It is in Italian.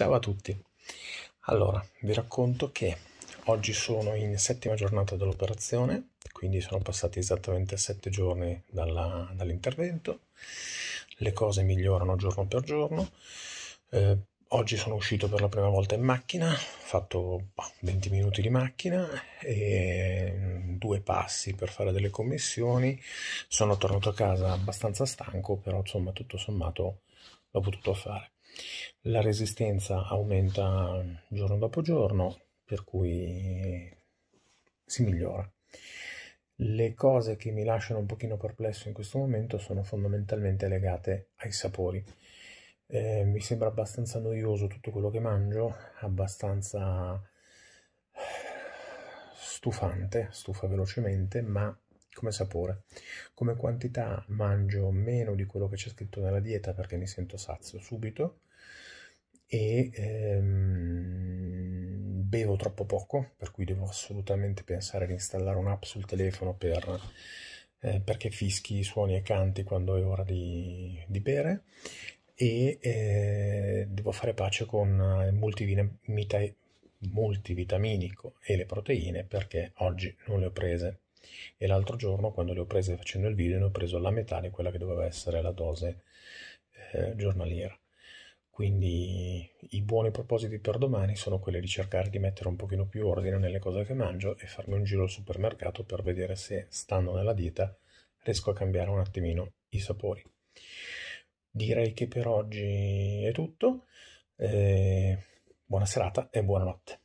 Ciao a tutti. Allora, vi racconto che oggi sono in settima giornata dell'operazione, quindi sono passati esattamente sette giorni dall'intervento. Le cose migliorano giorno per giorno. Eh, oggi sono uscito per la prima volta in macchina, ho fatto bah, 20 minuti di macchina e mm, due passi per fare delle commissioni. Sono tornato a casa abbastanza stanco, però insomma tutto sommato l'ho potuto fare. La resistenza aumenta giorno dopo giorno, per cui si migliora. Le cose che mi lasciano un pochino perplesso in questo momento sono fondamentalmente legate ai sapori. Eh, mi sembra abbastanza noioso tutto quello che mangio, abbastanza stufante, stufa velocemente, ma come sapore. Come quantità mangio meno di quello che c'è scritto nella dieta perché mi sento sazio subito e ehm, bevo troppo poco, per cui devo assolutamente pensare di installare un'app sul telefono per, eh, perché fischi, suoni e canti quando è ora di, di bere e eh, devo fare pace con eh, il multivitaminico e le proteine perché oggi non le ho prese e l'altro giorno quando le ho prese facendo il video ne ho preso la metà di quella che doveva essere la dose eh, giornaliera. Quindi i buoni propositi per domani sono quelli di cercare di mettere un pochino più ordine nelle cose che mangio e farmi un giro al supermercato per vedere se, stando nella dieta, riesco a cambiare un attimino i sapori. Direi che per oggi è tutto. Eh, buona serata e buonanotte.